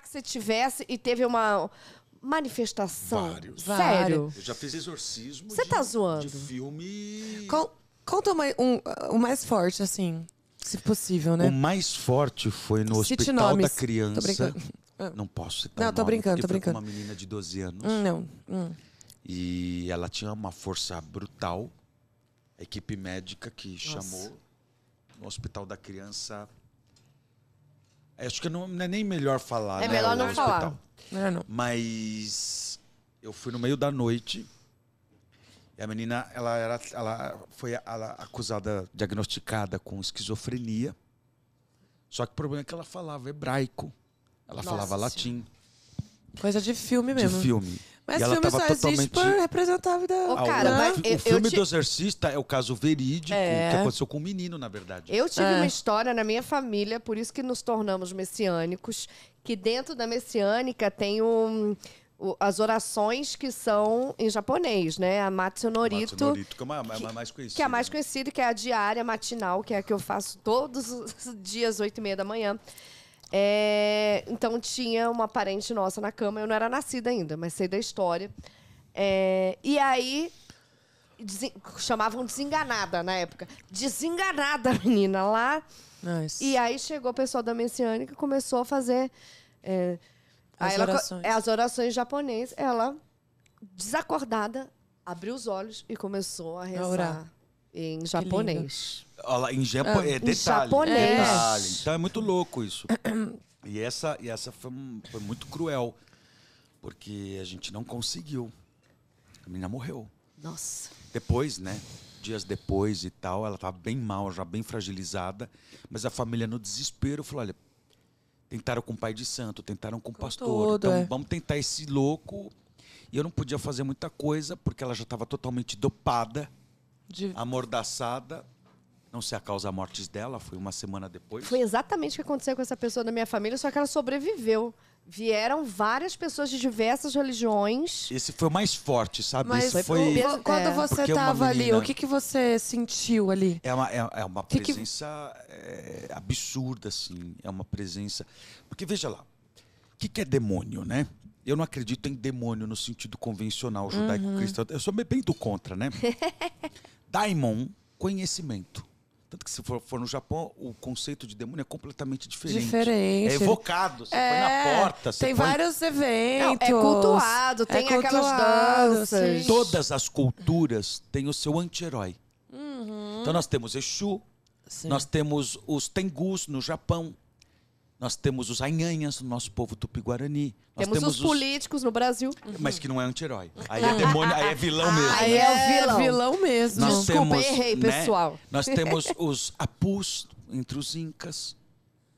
que você tivesse e teve uma manifestação. Vários. Sério? Eu já fiz exorcismo. Você tá de, tá zoando? De filme. conta uma, um, o mais forte, assim, se possível, né? O mais forte foi no Cite Hospital nomes. da Criança. Ah. Não posso citar. Não, tô nome, brincando, tô brincando. Foi uma menina de 12 anos. Hum, não. Hum. E ela tinha uma força brutal. A equipe médica que Nossa. chamou no Hospital da Criança é, acho que não, não é nem melhor falar. É né, melhor não hospital. falar. não. Mas eu fui no meio da noite. E a menina, ela, era, ela foi ela, acusada, diagnosticada com esquizofrenia. Só que o problema é que ela falava hebraico. Ela Nossa falava senhora. latim. Coisa de filme mesmo. De filme. Mas e ela filme tava só totalmente... pra representar a vida. Ô, cara, mas o filme eu te... do Exorcista é o caso verídico é. que aconteceu com o um menino, na verdade. Eu tive é. uma história na minha família, por isso que nos tornamos messiânicos, que dentro da messiânica tem um as orações que são em japonês, né? A Matsunorito. Matsunorito, que é, é que, mais conhecida. Que é a mais né? conhecida, que é a diária matinal, que é a que eu faço todos os dias, oito e meia da manhã. É, então tinha uma parente nossa na cama, eu não era nascida ainda, mas sei da história. É, e aí desen, chamavam desenganada na época. Desenganada, menina, lá. Nice. E aí chegou o pessoal da Messiânica começou a fazer. É, as, ela, orações. É, as orações japonês. Ela, desacordada, abriu os olhos e começou a rezar a em japonês. Olha, em, ah, é, detalhe, em japonês. É detalhe. Então é muito louco isso. e essa, e essa foi, foi muito cruel, porque a gente não conseguiu. A menina morreu. Nossa. Depois, né? Dias depois e tal, ela estava bem mal, já bem fragilizada. Mas a família, no desespero, falou: olha, tentaram com o pai de santo, tentaram com o pastor. Todo, então é. vamos tentar esse louco. E eu não podia fazer muita coisa, porque ela já estava totalmente dopada, de... amordaçada. Não sei a causa da morte dela, foi uma semana depois. Foi exatamente o que aconteceu com essa pessoa da minha família, só que ela sobreviveu. Vieram várias pessoas de diversas religiões. Esse foi o mais forte, sabe? Mas Esse foi... Quando é. você estava menina... ali, o que, que você sentiu ali? É uma, é, é uma que presença que... É, absurda, assim. É uma presença... Porque, veja lá, o que, que é demônio, né? Eu não acredito em demônio no sentido convencional uhum. judaico-cristão. Uhum. Eu sou bem do contra, né? Daimon, conhecimento. Tanto que se for, for, no Japão, o conceito de demônio é completamente diferente. Diferente. É evocado, você é, põe na é, porta. Você tem põe... vários é eventos. É, é cultuado, tem é aquelas danças. Sim. Todas as culturas têm o seu anti-herói. Uhum. Então nós temos Exu, sim. nós temos os Tengus no Japão, nós temos os anhanhas no nosso povo tupi-guarani. Temos, temos, os, políticos no Brasil. Mas que não é anti-herói. Aí é demônio, aí é vilão ah, mesmo. Aí é, é vilão. vilão mesmo. Nós Desculpa, temos, errei, né? pessoal. Nós temos os apus entre os incas.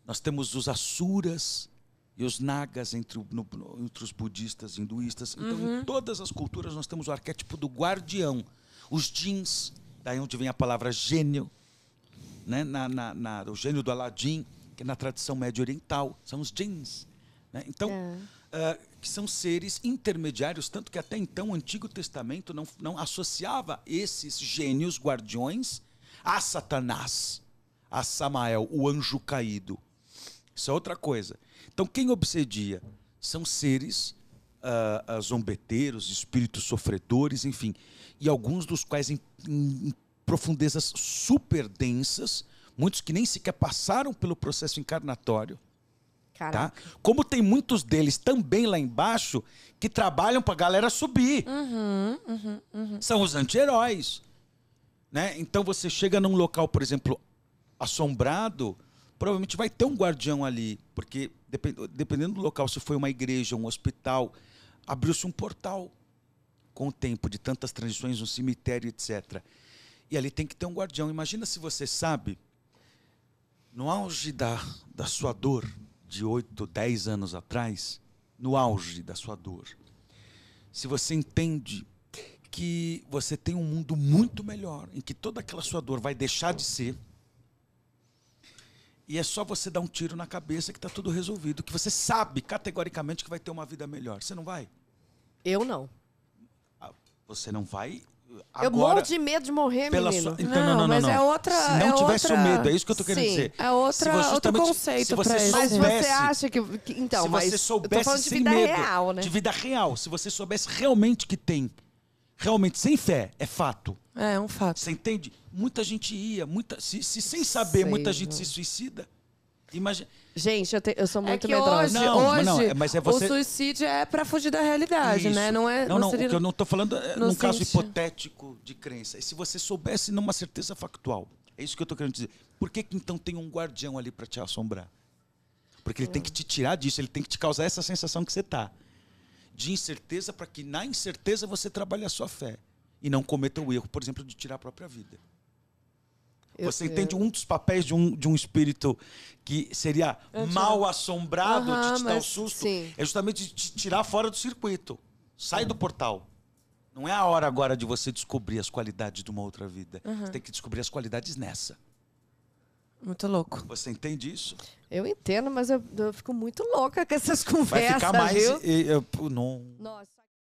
Nós temos os assuras e os nagas entre, no, entre os budistas hinduístas. Então, uhum. em todas as culturas, nós temos o arquétipo do guardião. Os jeans, daí onde vem a palavra gênio. Né? Na, na, na o gênio do Aladim na tradição médio-oriental, são os jeans. Né? Então, é. uh, que são seres intermediários, tanto que até então o Antigo Testamento não, não associava esses gênios guardiões a Satanás, a Samael, o anjo caído. Isso é outra coisa. Então, quem obsedia são seres uh, zombeteiros, espíritos sofredores, enfim, e alguns dos quais em, em profundezas super densas muitos que nem sequer passaram pelo processo encarnatório. Tá? Como tem muitos deles também lá embaixo que trabalham para a galera subir. Uhum, uhum, uhum. São os anti-heróis. Né? Então você chega num local, por exemplo, assombrado, provavelmente vai ter um guardião ali, porque dependendo do local, se foi uma igreja, um hospital, abriu-se um portal com o tempo de tantas transições, um cemitério, etc. E ali tem que ter um guardião. Imagina se você sabe no auge da, da sua dor, de 8, 10 anos atrás, no auge da sua dor, se você entende que você tem um mundo muito melhor, em que toda aquela sua dor vai deixar de ser, e é só você dar um tiro na cabeça que está tudo resolvido, que você sabe categoricamente que vai ter uma vida melhor. Você não vai? Eu não. Ah, você não vai Agora, eu morro de medo de morrer, pela menino. Sua... Então, não, não, não, mas não. é outra. Se é não é tivesse outra... o medo, é isso que eu tô querendo Sim, dizer. É outra, outro conceito se você pra soubesse, Mas você acha que. Então, se mas você soubesse de vida medo, real, né? De vida real. Se você soubesse realmente que tem. Realmente, sem fé, é fato. É, é um fato. Você entende? Muita gente ia, muita. Se, se sem saber, Sei, muita gente se né? suicida. Imagina. Gente, eu, te, eu, sou é muito é que medrosa. Hoje, não, hoje não, é, mas é você... o suicídio é para fugir da realidade, né? Isso. né? Não é. Não, não, seria... eu não estou falando é num caso hipotético de crença. E se você soubesse numa certeza factual. É isso que eu estou querendo dizer. Por que, que então tem um guardião ali para te assombrar? Porque ele hum. tem que te tirar disso, ele tem que te causar essa sensação que você tá de incerteza para que na incerteza você trabalhe a sua fé e não cometa o erro, por exemplo, de tirar a própria vida. Eu, Você entende eu... um dos papéis de um, de um espírito que seria mal assombrado uhum, de te dar um susto? Sim. É justamente te tirar fora do circuito. Sai do portal. Não é a hora agora de você descobrir as qualidades de uma outra vida. Uhum. Você tem que descobrir as qualidades nessa. Muito louco. Você entende isso? Eu entendo, mas eu, eu fico muito louca com essas conversas. Vai ficar mais. Eu, eu, não. Nossa.